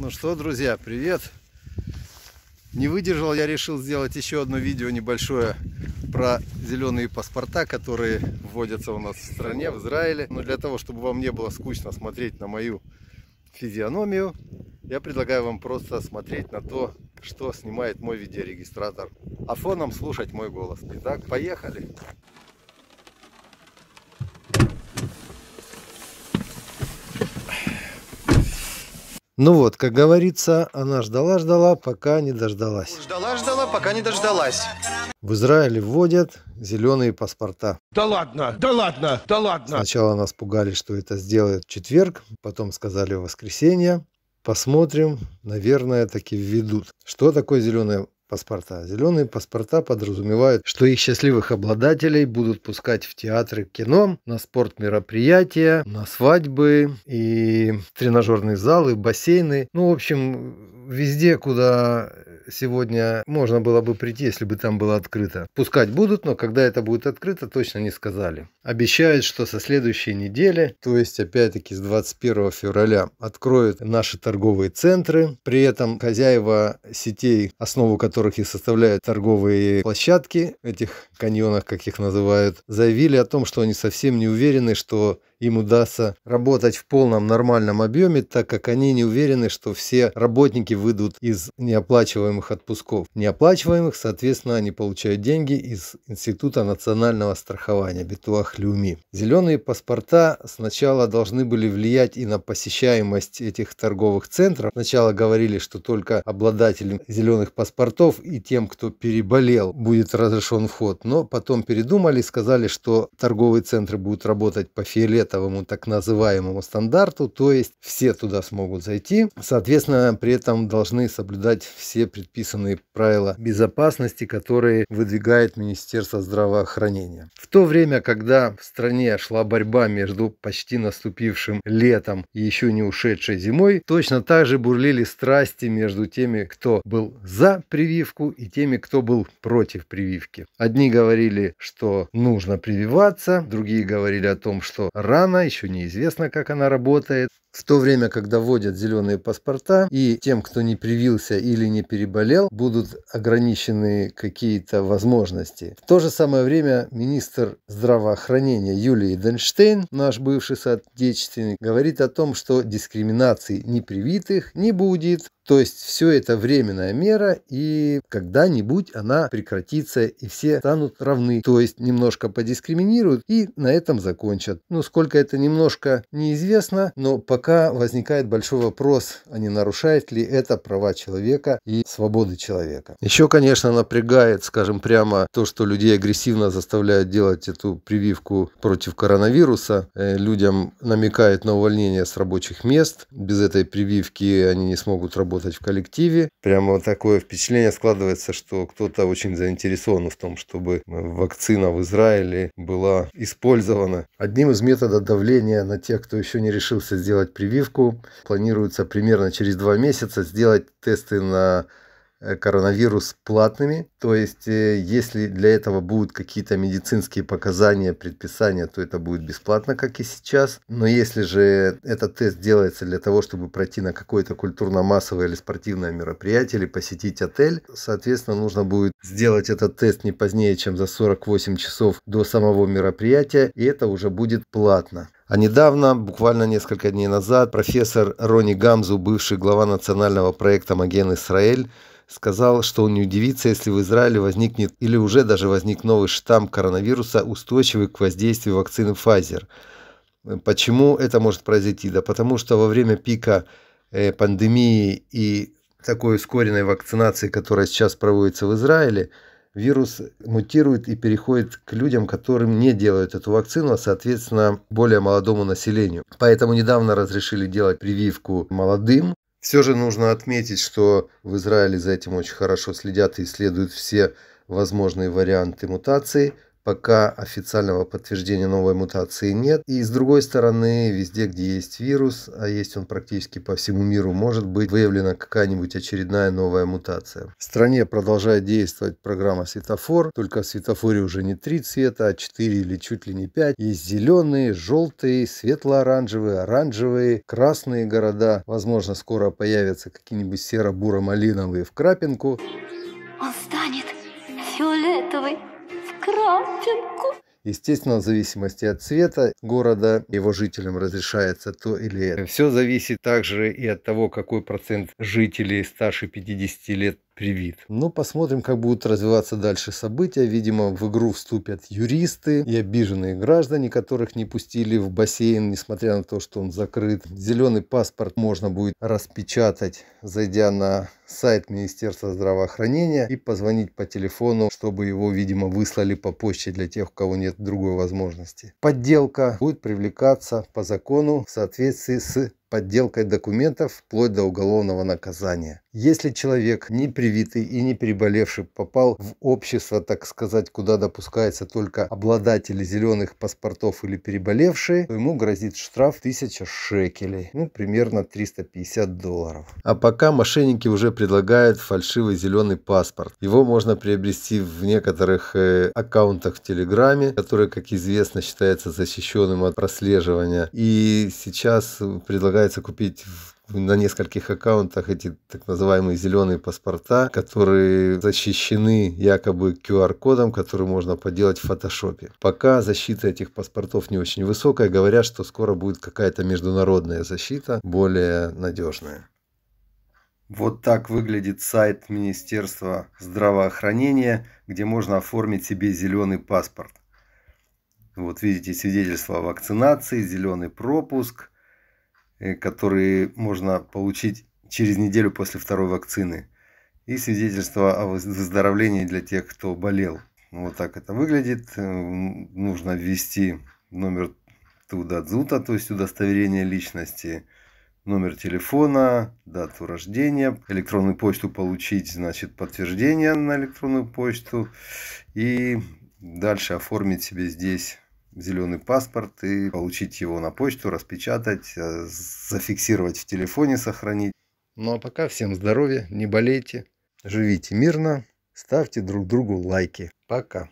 Ну что, друзья, привет! Не выдержал, я решил сделать еще одно видео небольшое про зеленые паспорта, которые вводятся у нас в стране, в Израиле. Но для того, чтобы вам не было скучно смотреть на мою физиономию, я предлагаю вам просто смотреть на то, что снимает мой видеорегистратор, а фоном слушать мой голос. Итак, поехали! Поехали! Ну вот, как говорится, она ждала-ждала, пока не дождалась. Ждала-ждала, пока не дождалась. В Израиле вводят зеленые паспорта. Да ладно, да ладно, да ладно. Сначала нас пугали, что это сделают в четверг, потом сказали в воскресенье. Посмотрим, наверное, таки введут. Что такое зеленое? паспорта. Зеленые паспорта подразумевают, что их счастливых обладателей будут пускать в театры, кино, на спорт мероприятия, на свадьбы и тренажерные залы, бассейны. Ну, в общем, везде, куда сегодня можно было бы прийти, если бы там было открыто. Пускать будут, но когда это будет открыто, точно не сказали. Обещают, что со следующей недели, то есть опять-таки с 21 февраля, откроют наши торговые центры. При этом хозяева сетей, основу которых и составляют торговые площадки, этих каньонах, как их называют, заявили о том, что они совсем не уверены, что им удастся работать в полном нормальном объеме, так как они не уверены, что все работники выйдут из неоплачиваемых отпусков. Неоплачиваемых, соответственно, они получают деньги из Института национального страхования Бетуахлюми. Зеленые паспорта сначала должны были влиять и на посещаемость этих торговых центров. Сначала говорили, что только обладателям зеленых паспортов и тем, кто переболел, будет разрешен вход. Но потом передумали и сказали, что торговые центры будут работать по фиолетовому этому так называемому стандарту, то есть все туда смогут зайти. Соответственно, при этом должны соблюдать все предписанные правила безопасности, которые выдвигает Министерство здравоохранения. В то время, когда в стране шла борьба между почти наступившим летом и еще не ушедшей зимой, точно так же бурлили страсти между теми, кто был за прививку и теми, кто был против прививки. Одни говорили, что нужно прививаться, другие говорили о том, что рано рано, еще неизвестно, как она работает. В то время, когда вводят зеленые паспорта, и тем, кто не привился или не переболел, будут ограничены какие-то возможности. В то же самое время министр здравоохранения Юлия Денштейн, наш бывший соотечественник, говорит о том, что дискриминации непривитых не будет, то есть все это временная мера, и когда-нибудь она прекратится, и все станут равны. То есть немножко подискриминируют и на этом закончат. Ну, сколько насколько это немножко неизвестно, но пока возникает большой вопрос, а не нарушает ли это права человека и свободы человека. Еще, конечно, напрягает, скажем прямо, то, что людей агрессивно заставляют делать эту прививку против коронавируса. Э, людям намекают на увольнение с рабочих мест. Без этой прививки они не смогут работать в коллективе. Прямо такое впечатление складывается, что кто-то очень заинтересован в том, чтобы вакцина в Израиле была использована. Одним из методов метода давления на тех, кто еще не решился сделать прививку. Планируется примерно через два месяца сделать тесты на Э, коронавирус платными. То есть, э, если для этого будут какие-то медицинские показания, предписания, то это будет бесплатно, как и сейчас. Но если же этот тест делается для того, чтобы пройти на какое-то культурно-массовое или спортивное мероприятие, или посетить отель, соответственно, нужно будет сделать этот тест не позднее, чем за 48 часов до самого мероприятия, и это уже будет платно. А недавно, буквально несколько дней назад, профессор Рони Гамзу, бывший глава национального проекта «Маген Израиль», сказал, что он не удивится, если в Израиле возникнет или уже даже возник новый штамм коронавируса, устойчивый к воздействию вакцины Pfizer. Почему это может произойти? Да потому что во время пика э, пандемии и такой ускоренной вакцинации, которая сейчас проводится в Израиле, вирус мутирует и переходит к людям, которым не делают эту вакцину, а соответственно более молодому населению. Поэтому недавно разрешили делать прививку молодым, все же нужно отметить, что в Израиле за этим очень хорошо следят и исследуют все возможные варианты мутации – пока официального подтверждения новой мутации нет. И с другой стороны, везде, где есть вирус, а есть он практически по всему миру, может быть выявлена какая-нибудь очередная новая мутация. В стране продолжает действовать программа «Светофор», только в светофоре уже не три цвета, а четыре или чуть ли не пять. Есть зеленые, желтые, светло-оранжевые, оранжевые, красные города. Возможно, скоро появятся какие-нибудь серо-буро-малиновые в Крапинку. Он станет фиолетовый крапинку. Естественно, в зависимости от цвета города его жителям разрешается то или это. Все зависит также и от того, какой процент жителей старше 50 лет привит. Но ну, посмотрим, как будут развиваться дальше события. Видимо, в игру вступят юристы и обиженные граждане, которых не пустили в бассейн, несмотря на то, что он закрыт. Зеленый паспорт можно будет распечатать, зайдя на сайт Министерства здравоохранения и позвонить по телефону, чтобы его, видимо, выслали по почте для тех, у кого нет другой возможности. Подделка будет привлекаться по закону в соответствии с подделкой документов вплоть до уголовного наказания. Если человек не привитый и не переболевший попал в общество, так сказать, куда допускается только обладатели зеленых паспортов или переболевшие, то ему грозит штраф 1000 шекелей, ну, примерно 350 долларов. А пока мошенники уже предлагают фальшивый зеленый паспорт. Его можно приобрести в некоторых э, аккаунтах в Телеграме, которые, как известно, считаются защищенным от прослеживания. И сейчас предлагается купить в на нескольких аккаунтах эти так называемые зеленые паспорта, которые защищены якобы QR-кодом, который можно поделать в фотошопе. Пока защита этих паспортов не очень высокая, говорят, что скоро будет какая-то международная защита, более надежная. Вот так выглядит сайт Министерства здравоохранения, где можно оформить себе зеленый паспорт. Вот видите свидетельство о вакцинации, зеленый пропуск, Э, которые можно получить через неделю после второй вакцины. И свидетельство о выздоровлении для тех, кто болел. Вот так это выглядит. Э, нужно ввести номер Тудадзута, то есть удостоверение личности, номер телефона, дату рождения, электронную почту получить, значит, подтверждение на электронную почту и дальше оформить себе здесь зеленый паспорт и получить его на почту, распечатать, э, зафиксировать в телефоне, сохранить. Ну а пока всем здоровья, не болейте, живите мирно, ставьте друг другу лайки. Пока.